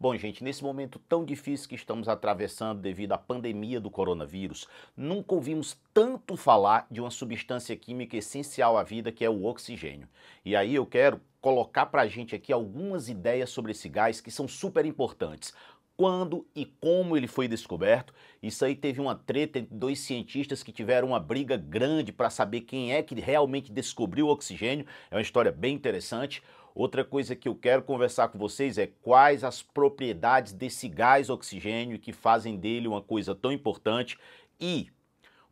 Bom, gente, nesse momento tão difícil que estamos atravessando devido à pandemia do coronavírus, nunca ouvimos tanto falar de uma substância química essencial à vida que é o oxigênio. E aí eu quero colocar para a gente aqui algumas ideias sobre esse gás que são super importantes. Quando e como ele foi descoberto, isso aí teve uma treta entre dois cientistas que tiveram uma briga grande para saber quem é que realmente descobriu o oxigênio. É uma história bem interessante. Outra coisa que eu quero conversar com vocês é quais as propriedades desse gás oxigênio que fazem dele uma coisa tão importante e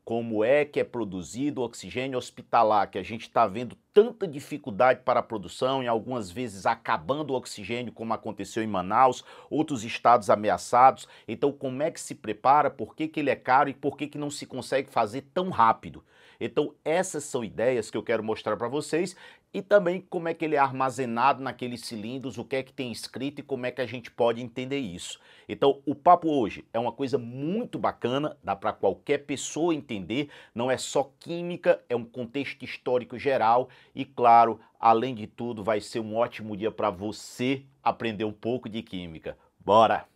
como é que é produzido o oxigênio hospitalar, que a gente está vendo tanta dificuldade para a produção e algumas vezes acabando o oxigênio, como aconteceu em Manaus, outros estados ameaçados. Então, como é que se prepara, por que, que ele é caro e por que, que não se consegue fazer tão rápido? Então, essas são ideias que eu quero mostrar para vocês e também como é que ele é armazenado naqueles cilindros, o que é que tem escrito e como é que a gente pode entender isso. Então, o papo hoje é uma coisa muito bacana, dá para qualquer pessoa entender, não é só química, é um contexto histórico geral e, claro, além de tudo, vai ser um ótimo dia para você aprender um pouco de química. Bora!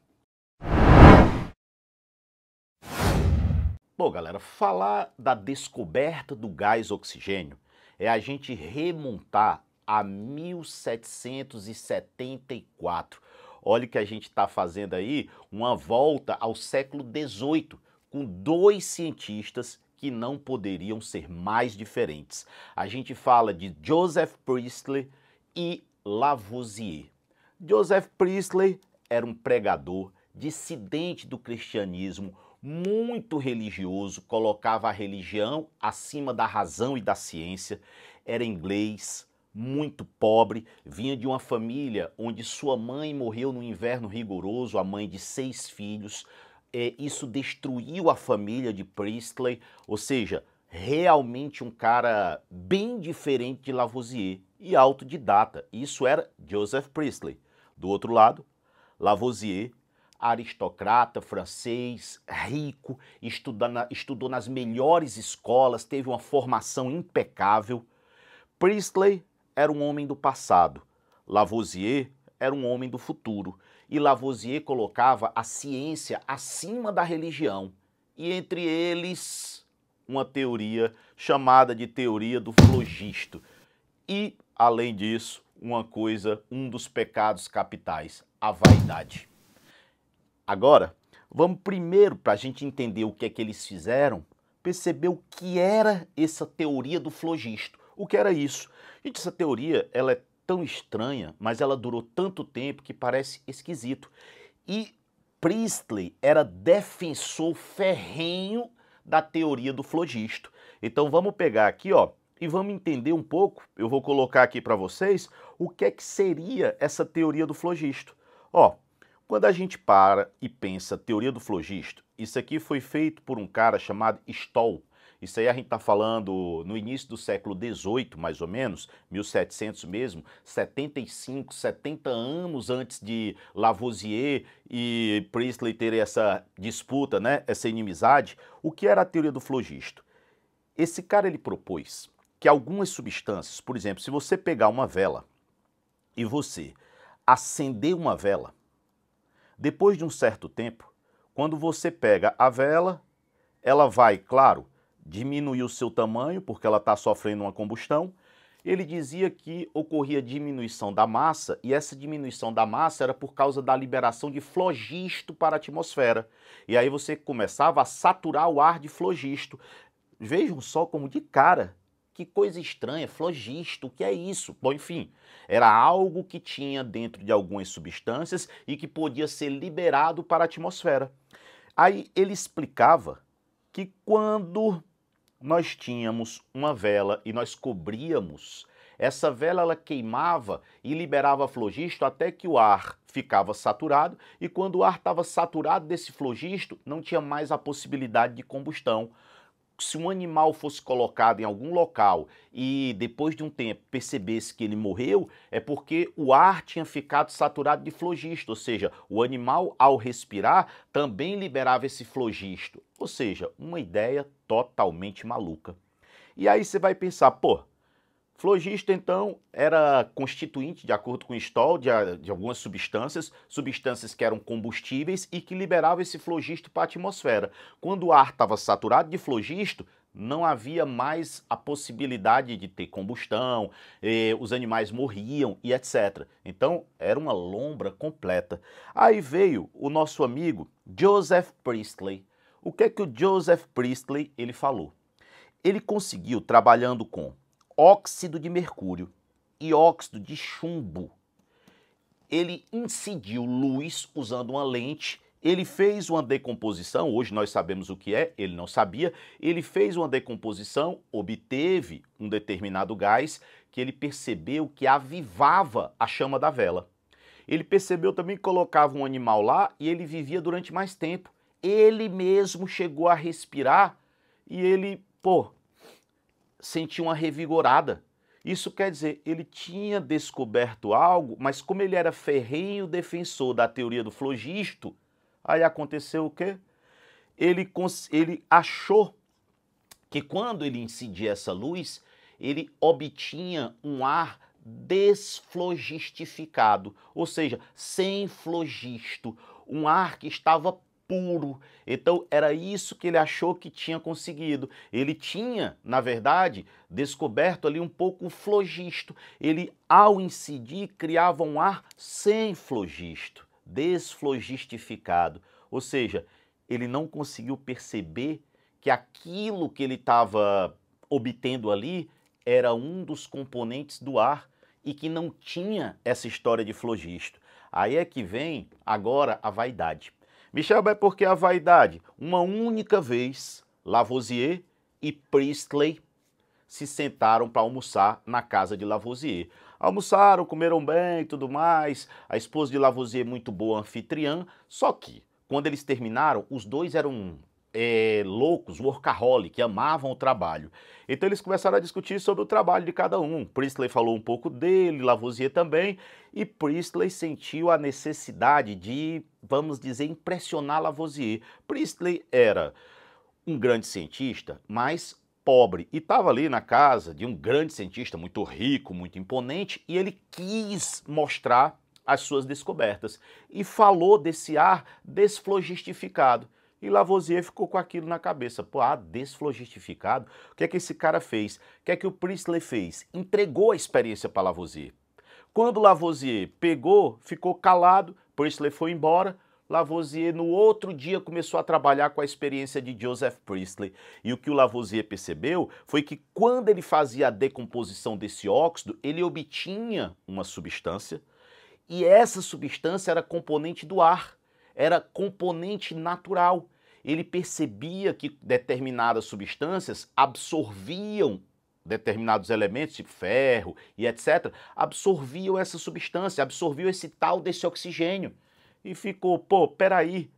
Bom, galera, falar da descoberta do gás oxigênio é a gente remontar a 1774. Olha que a gente está fazendo aí uma volta ao século XVIII, com dois cientistas que não poderiam ser mais diferentes. A gente fala de Joseph Priestley e Lavoisier. Joseph Priestley era um pregador, dissidente do cristianismo, muito religioso, colocava a religião acima da razão e da ciência, era inglês, muito pobre, vinha de uma família onde sua mãe morreu no inverno rigoroso, a mãe de seis filhos. Eh, isso destruiu a família de Priestley, ou seja, realmente um cara bem diferente de Lavoisier e autodidata. Isso era Joseph Priestley. Do outro lado, Lavoisier aristocrata francês, rico, estudou nas melhores escolas, teve uma formação impecável. Priestley era um homem do passado, Lavoisier era um homem do futuro, e Lavoisier colocava a ciência acima da religião, e entre eles uma teoria chamada de teoria do flogisto. E, além disso, uma coisa, um dos pecados capitais, a vaidade. Agora, vamos primeiro, para a gente entender o que é que eles fizeram, perceber o que era essa teoria do flogisto. O que era isso? Gente, essa teoria ela é tão estranha, mas ela durou tanto tempo que parece esquisito. E Priestley era defensor ferrenho da teoria do flogisto. Então vamos pegar aqui, ó, e vamos entender um pouco. Eu vou colocar aqui para vocês o que é que seria essa teoria do flogisto. Ó, quando a gente para e pensa teoria do flogisto, isso aqui foi feito por um cara chamado Stoll. Isso aí a gente está falando no início do século XVIII, mais ou menos, 1700 mesmo, 75, 70 anos antes de Lavoisier e Priestley terem essa disputa, né, essa inimizade. O que era a teoria do flogisto? Esse cara ele propôs que algumas substâncias, por exemplo, se você pegar uma vela e você acender uma vela, depois de um certo tempo, quando você pega a vela, ela vai, claro, diminuir o seu tamanho, porque ela está sofrendo uma combustão. Ele dizia que ocorria diminuição da massa, e essa diminuição da massa era por causa da liberação de flogisto para a atmosfera. E aí você começava a saturar o ar de flogisto. Vejam só como de cara que coisa estranha, flogisto, o que é isso? Bom, enfim, era algo que tinha dentro de algumas substâncias e que podia ser liberado para a atmosfera. Aí ele explicava que quando nós tínhamos uma vela e nós cobríamos, essa vela ela queimava e liberava flogisto até que o ar ficava saturado, e quando o ar estava saturado desse flogisto, não tinha mais a possibilidade de combustão se um animal fosse colocado em algum local e depois de um tempo percebesse que ele morreu, é porque o ar tinha ficado saturado de flogisto, ou seja, o animal ao respirar também liberava esse flogisto. Ou seja, uma ideia totalmente maluca. E aí você vai pensar, pô, Flogista, então, era constituinte, de acordo com Stoll, de, de, algumas substâncias, substâncias que eram combustíveis e que liberavam esse flogisto para a atmosfera. Quando o ar estava saturado de flogisto, não havia mais a possibilidade de ter combustão, eh, os animais morriam e etc. Então, era uma lombra completa. Aí veio o nosso amigo Joseph Priestley. O que é que o Joseph Priestley ele falou? Ele conseguiu, trabalhando com óxido de mercúrio e óxido de chumbo. Ele incidiu luz usando uma lente ele fez uma decomposição, hoje nós sabemos o que é, ele não sabia. Ele fez uma decomposição, obteve um determinado gás que ele percebeu que avivava a chama da vela. Ele percebeu também que colocava um animal lá e ele vivia durante mais tempo. Ele mesmo chegou a respirar e ele, pô, sentiu uma revigorada. Isso quer dizer, ele tinha descoberto algo, mas como ele era ferrenho defensor da teoria do flogisto, aí aconteceu o quê? Ele, ele achou que quando ele incidia essa luz, ele obtinha um ar desflogistificado, ou seja, sem flogisto, um ar que estava puro. Então era isso que ele achou que tinha conseguido. Ele tinha, na verdade, descoberto ali um pouco o flogisto. Ele, ao incidir, criava um ar sem flogisto, desflogistificado. Ou seja, ele não conseguiu perceber que aquilo que ele estava obtendo ali era um dos componentes do ar e que não tinha essa história de flogisto. Aí é que vem agora a vaidade. Michel é porque a vaidade, uma única vez, Lavoisier e Priestley se sentaram para almoçar na casa de Lavoisier. Almoçaram, comeram bem e tudo mais. A esposa de Lavoisier muito boa anfitriã, só que quando eles terminaram, os dois eram é, loucos, workaholic, que amavam o trabalho. Então eles começaram a discutir sobre o trabalho de cada um. Priestley falou um pouco dele, Lavoisier também, e Priestley sentiu a necessidade de, vamos dizer, impressionar Lavoisier. Priestley era um grande cientista, mas pobre e estava ali na casa de um grande cientista muito rico, muito imponente, e ele quis mostrar as suas descobertas e falou desse ar desflogistificado e Lavoisier ficou com aquilo na cabeça. Pô, ah, desflogistificado. O que é que esse cara fez? O que é que o Priestley fez? Entregou a experiência para Lavoisier. Quando Lavoisier pegou, ficou calado, Priestley foi embora. Lavoisier no outro dia começou a trabalhar com a experiência de Joseph Priestley. E o que o Lavoisier percebeu foi que quando ele fazia a decomposição desse óxido, ele obtinha uma substância e essa substância era componente do ar era componente natural. Ele percebia que determinadas substâncias absorviam determinados elementos, tipo ferro e etc., absorviam essa substância, absorviam esse tal desse oxigênio. E ficou, pô, peraí.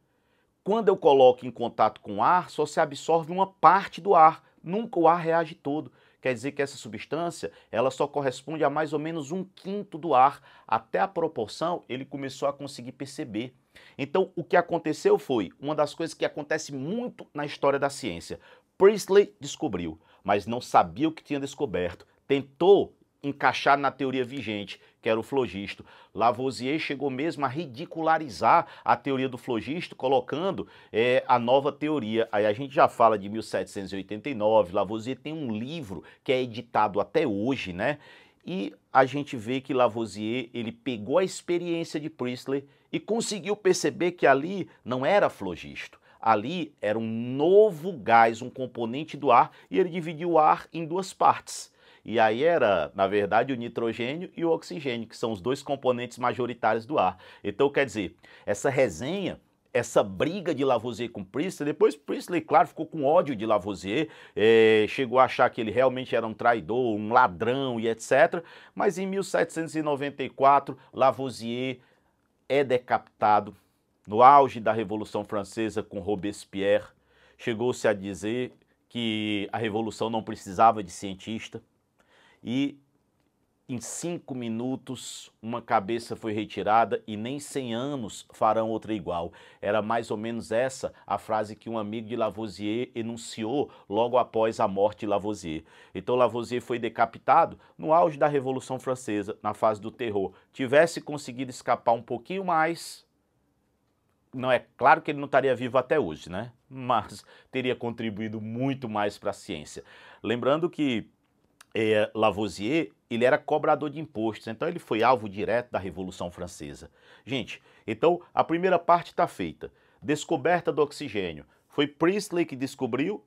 Quando eu coloco em contato com o ar, só se absorve uma parte do ar, nunca o ar reage todo quer dizer que essa substância ela só corresponde a mais ou menos um quinto do ar. Até a proporção ele começou a conseguir perceber. Então, o que aconteceu foi uma das coisas que acontece muito na história da ciência. Priestley descobriu, mas não sabia o que tinha descoberto. Tentou encaixar na teoria vigente que era o flogisto. Lavoisier chegou mesmo a ridicularizar a teoria do flogisto, colocando é, a nova teoria. Aí a gente já fala de 1789, Lavoisier tem um livro que é editado até hoje, né? E a gente vê que Lavoisier, ele pegou a experiência de Priestley e conseguiu perceber que ali não era flogisto. Ali era um novo gás, um componente do ar, e ele dividiu o ar em duas partes e aí era, na verdade, o nitrogênio e o oxigênio, que são os dois componentes majoritários do ar. Então, quer dizer, essa resenha essa briga de Lavoisier com Priestley, depois Priestley, claro, ficou com ódio de Lavoisier, eh, chegou a achar que ele realmente era um traidor, um ladrão e etc. Mas em 1794, Lavoisier é decapitado no auge da Revolução Francesa com Robespierre. Chegou-se a dizer que a Revolução não precisava de cientista e em cinco minutos uma cabeça foi retirada e nem cem anos farão outra igual. Era mais ou menos essa a frase que um amigo de Lavoisier enunciou logo após a morte de Lavoisier. Então Lavoisier foi decapitado no auge da Revolução Francesa, na fase do terror. Tivesse conseguido escapar um pouquinho mais, não é claro que ele não estaria vivo até hoje, né? Mas teria contribuído muito mais para a ciência. Lembrando que é, Lavoisier, ele era cobrador de impostos, então ele foi alvo direto da Revolução Francesa. Gente, então a primeira parte está feita. Descoberta do oxigênio. Foi Priestley que descobriu.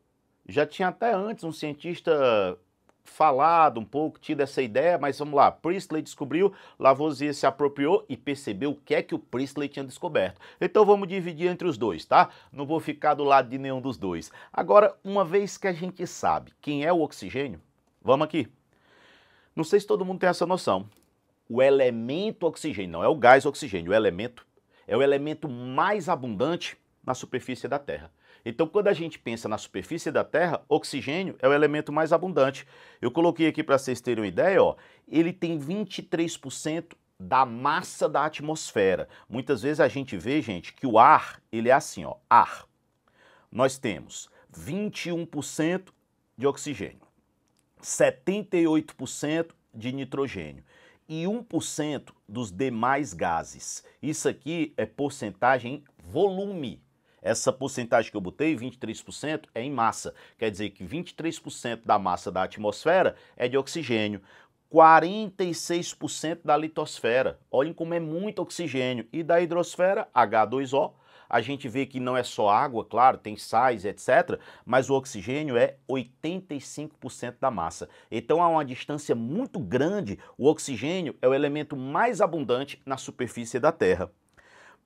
Já tinha até antes um cientista falado um pouco, tido essa ideia, mas vamos lá, Priestley descobriu, Lavoisier se apropriou e percebeu o que é que o Priestley tinha descoberto. Então vamos dividir entre os dois, tá? Não vou ficar do lado de nenhum dos dois. Agora, uma vez que a gente sabe quem é o oxigênio, Vamos aqui. Não sei se todo mundo tem essa noção. O elemento oxigênio, não é o gás oxigênio, o elemento, é o elemento mais abundante na superfície da Terra. Então, quando a gente pensa na superfície da Terra, oxigênio é o elemento mais abundante. Eu coloquei aqui para vocês terem uma ideia, ó, ele tem 23% da massa da atmosfera. Muitas vezes a gente vê, gente, que o ar, ele é assim, ó, ar. Nós temos 21% de oxigênio. 78% de nitrogênio e 1% dos demais gases. Isso aqui é porcentagem em volume. Essa porcentagem que eu botei, 23%, é em massa. Quer dizer que 23% da massa da atmosfera é de oxigênio. 46% da litosfera. Olhem como é muito oxigênio. E da hidrosfera, H2O, a gente vê que não é só água, claro, tem sais, etc., mas o oxigênio é 85% da massa. Então há uma distância muito grande, o oxigênio é o elemento mais abundante na superfície da Terra.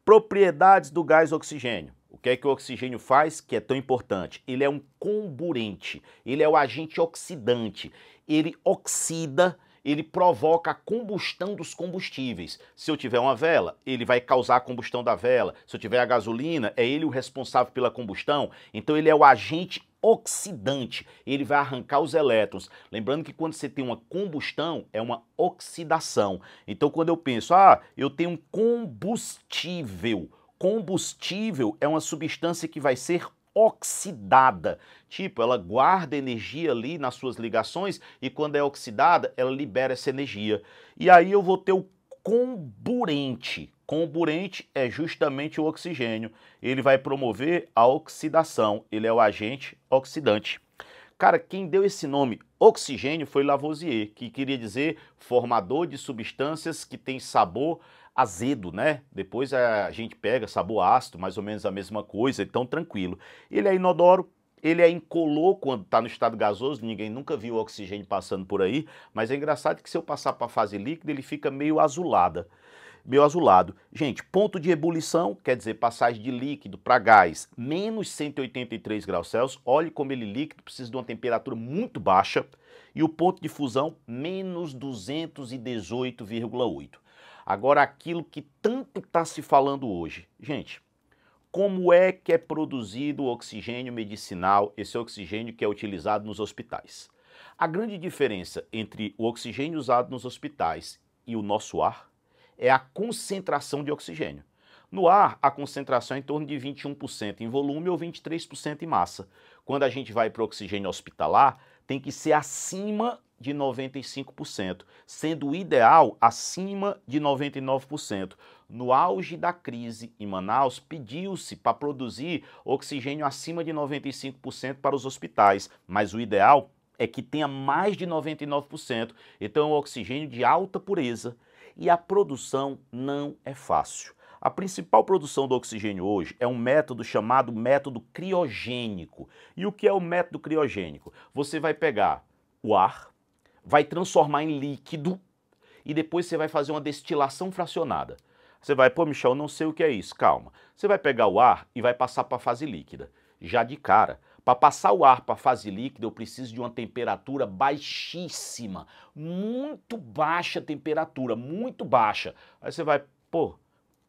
Propriedades do gás oxigênio. O que é que o oxigênio faz que é tão importante? Ele é um comburente, ele é o agente oxidante. Ele oxida ele provoca a combustão dos combustíveis. Se eu tiver uma vela, ele vai causar a combustão da vela. Se eu tiver a gasolina, é ele o responsável pela combustão. Então ele é o agente oxidante, ele vai arrancar os elétrons. Lembrando que quando você tem uma combustão, é uma oxidação. Então quando eu penso, ah, eu tenho um combustível. Combustível é uma substância que vai ser oxidada. Tipo, ela guarda energia ali nas suas ligações e quando é oxidada, ela libera essa energia. E aí eu vou ter o comburente. Comburente é justamente o oxigênio. Ele vai promover a oxidação, ele é o agente oxidante. Cara, quem deu esse nome oxigênio foi Lavoisier, que queria dizer formador de substâncias que têm sabor azedo, né? Depois a gente pega sabor ácido, mais ou menos a mesma coisa, então tranquilo. Ele é inodoro, ele é incolor quando está no estado gasoso, ninguém nunca viu oxigênio passando por aí, mas é engraçado que se eu passar para a fase líquida, ele fica meio azulada. Meio azulado. Gente, ponto de ebulição, quer dizer passagem de líquido para gás, menos 183 graus Celsius. Olhe como ele é líquido, precisa de uma temperatura muito baixa. E o ponto de fusão, menos 218,8. Agora, aquilo que tanto está se falando hoje. Gente, como é que é produzido o oxigênio medicinal, esse oxigênio que é utilizado nos hospitais? A grande diferença entre o oxigênio usado nos hospitais e o nosso ar é a concentração de oxigênio. No ar, a concentração é em torno de 21% em volume ou 23% em massa. Quando a gente vai para o oxigênio hospitalar, tem que ser acima de 95%, sendo o ideal acima de 99%. No auge da crise em Manaus, pediu-se para produzir oxigênio acima de 95% para os hospitais, mas o ideal é que tenha mais de 99%. Então, é um oxigênio de alta pureza e a produção não é fácil. A principal produção do oxigênio hoje é um método chamado método criogênico. E o que é o método criogênico? Você vai pegar o ar, vai transformar em líquido e depois você vai fazer uma destilação fracionada. Você vai, pô, Michel, não sei o que é isso, calma. Você vai pegar o ar e vai passar para a fase líquida, já de cara. Para passar o ar para a fase líquida, eu preciso de uma temperatura baixíssima, muito baixa temperatura, muito baixa. Aí você vai, pô,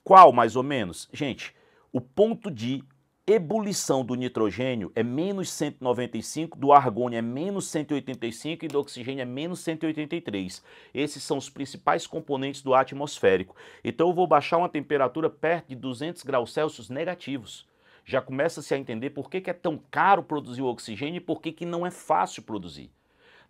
qual mais ou menos? Gente, o ponto de ebulição do nitrogênio é menos 195, do argônio é menos 185 e do oxigênio é menos 183. Esses são os principais componentes do atmosférico. Então eu vou baixar uma temperatura perto de 200 graus Celsius negativos. Já começa-se a entender por que, que é tão caro produzir o oxigênio e por que, que não é fácil produzir.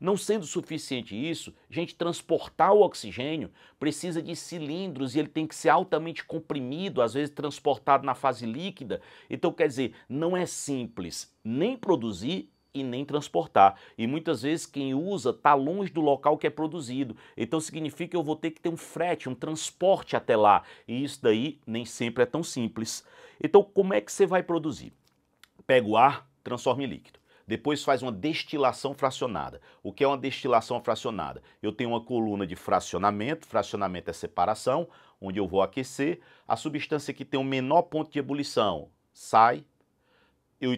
Não sendo suficiente isso, gente, transportar o oxigênio precisa de cilindros e ele tem que ser altamente comprimido, às vezes transportado na fase líquida. Então, quer dizer, não é simples nem produzir e nem transportar. E muitas vezes quem usa está longe do local que é produzido. Então significa que eu vou ter que ter um frete, um transporte até lá. E isso daí nem sempre é tão simples. Então, como é que você vai produzir? Pega o ar, transforma em líquido. Depois faz uma destilação fracionada. O que é uma destilação fracionada? Eu tenho uma coluna de fracionamento, fracionamento é separação, onde eu vou aquecer. A substância que tem o um menor ponto de ebulição sai. Eu,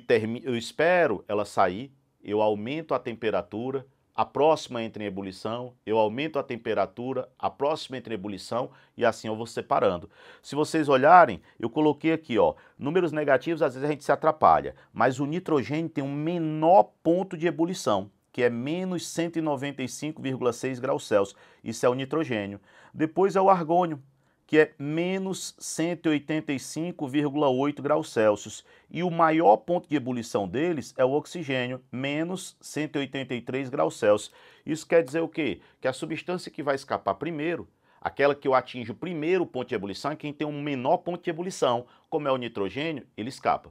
eu espero ela sair, eu aumento a temperatura, a próxima entra em ebulição, eu aumento a temperatura, a próxima entra em ebulição e assim eu vou separando. Se vocês olharem, eu coloquei aqui, ó, números negativos às vezes a gente se atrapalha, mas o nitrogênio tem um menor ponto de ebulição, que é menos 195,6 graus Celsius. Isso é o nitrogênio. Depois é o argônio, que é menos 185,8 graus Celsius. E o maior ponto de ebulição deles é o oxigênio, menos 183 graus Celsius. Isso quer dizer o quê? Que a substância que vai escapar primeiro, aquela que eu atinjo o primeiro ponto de ebulição, é quem tem um menor ponto de ebulição. Como é o nitrogênio, ele escapa.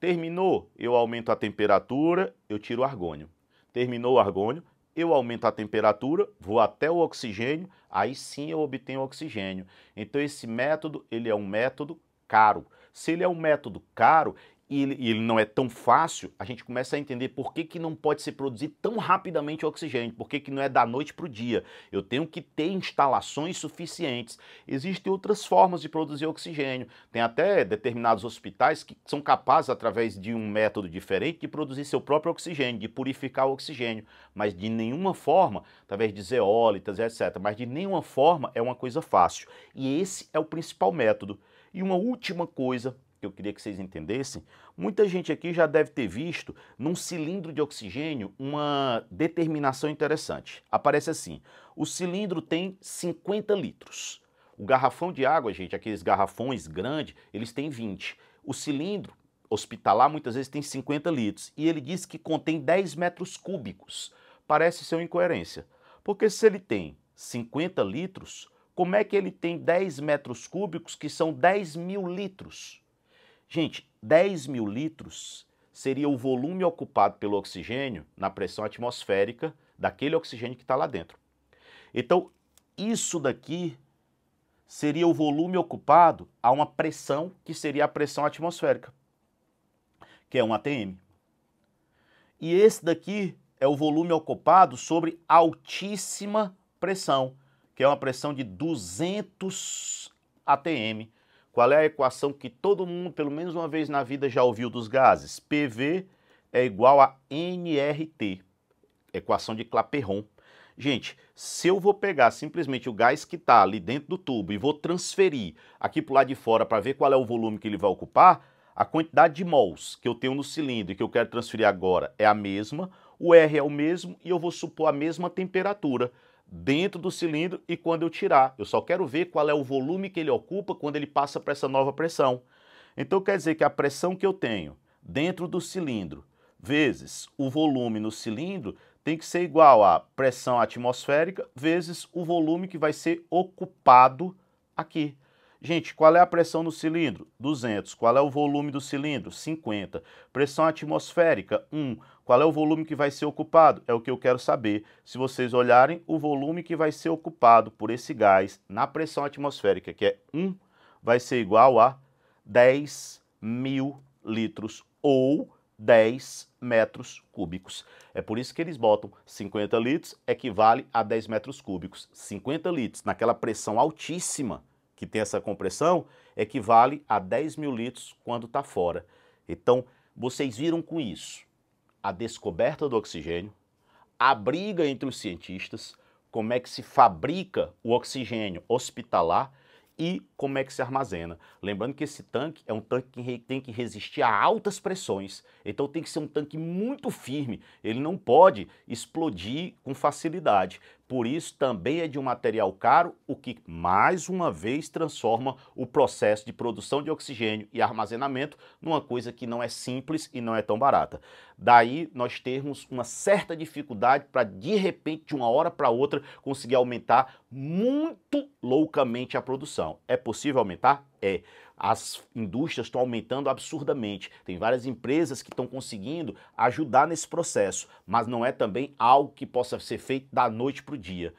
Terminou, eu aumento a temperatura, eu tiro o argônio. Terminou o argônio, eu aumento a temperatura, vou até o oxigênio, aí sim eu obtenho oxigênio. Então esse método, ele é um método caro. Se ele é um método caro, e ele, e ele, não é tão fácil, a gente começa a entender por que, que não pode se produzir tão rapidamente o oxigênio, por que, que não é da noite para o dia. Eu tenho que ter instalações suficientes. Existem outras formas de produzir oxigênio. Tem até determinados hospitais que são capazes, através de um método diferente, de produzir seu próprio oxigênio, de purificar o oxigênio, mas de nenhuma forma, através de zeólitas, etc., mas de nenhuma forma é uma coisa fácil. E esse é o principal método. E uma última coisa que eu queria que vocês entendessem, muita gente aqui já deve ter visto num cilindro de oxigênio uma determinação interessante. Aparece assim: o cilindro tem 50 litros. O garrafão de água, gente, aqueles garrafões grandes, eles têm 20. O cilindro hospitalar muitas vezes tem 50 litros e ele diz que contém 10 metros cúbicos. Parece ser uma incoerência, porque se ele tem 50 litros, como é que ele tem 10 metros cúbicos que são 10 mil litros? Gente, 10 mil litros seria o volume ocupado pelo oxigênio na pressão atmosférica daquele oxigênio que está lá dentro. Então, isso daqui seria o volume ocupado a uma pressão que seria a pressão atmosférica, que é um ATM. E esse daqui é o volume ocupado sobre altíssima pressão, que é uma pressão de 200 ATM, qual é a equação que todo mundo, pelo menos uma vez na vida, já ouviu dos gases? PV é igual a NRT, equação de Clapeyron. Gente, se eu vou pegar simplesmente o gás que está ali dentro do tubo e vou transferir aqui para o lado de fora para ver qual é o volume que ele vai ocupar, a quantidade de mols que eu tenho no cilindro e que eu quero transferir agora é a mesma, o R é o mesmo e eu vou supor a mesma temperatura dentro do cilindro e quando eu tirar. Eu só quero ver qual é o volume que ele ocupa quando ele passa para essa nova pressão. Então quer dizer que a pressão que eu tenho dentro do cilindro vezes o volume no cilindro tem que ser igual à pressão atmosférica vezes o volume que vai ser ocupado aqui. Gente, qual é a pressão no cilindro? 200. Qual é o volume do cilindro? 50. Pressão atmosférica? 1. Qual é o volume que vai ser ocupado? É o que eu quero saber. Se vocês olharem, o volume que vai ser ocupado por esse gás na pressão atmosférica, que é 1, vai ser igual a 10 mil litros ou 10 metros cúbicos. É por isso que eles botam 50 litros equivale a 10 metros cúbicos. 50 litros naquela pressão altíssima que tem essa compressão, equivale a 10 mil litros quando está fora. Então, vocês viram com isso a descoberta do oxigênio, a briga entre os cientistas, como é que se fabrica o oxigênio hospitalar e como é que se armazena. Lembrando que esse tanque é um tanque que tem que resistir a altas pressões, então tem que ser um tanque muito firme, ele não pode explodir com facilidade. Por isso, também é de um material caro, o que mais uma vez transforma o processo de produção de oxigênio e armazenamento numa coisa que não é simples e não é tão barata. Daí nós termos uma certa dificuldade para, de repente, de uma hora para outra, conseguir aumentar muito loucamente a produção. É possível aumentar? é as indústrias estão aumentando absurdamente. Tem várias empresas que estão conseguindo ajudar nesse processo, mas não é também algo que possa ser feito da noite para o dia.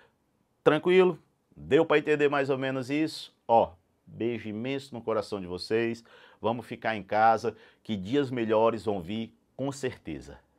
Tranquilo? Deu para entender mais ou menos isso? Ó, beijo imenso no coração de vocês. Vamos ficar em casa, que dias melhores vão vir com certeza.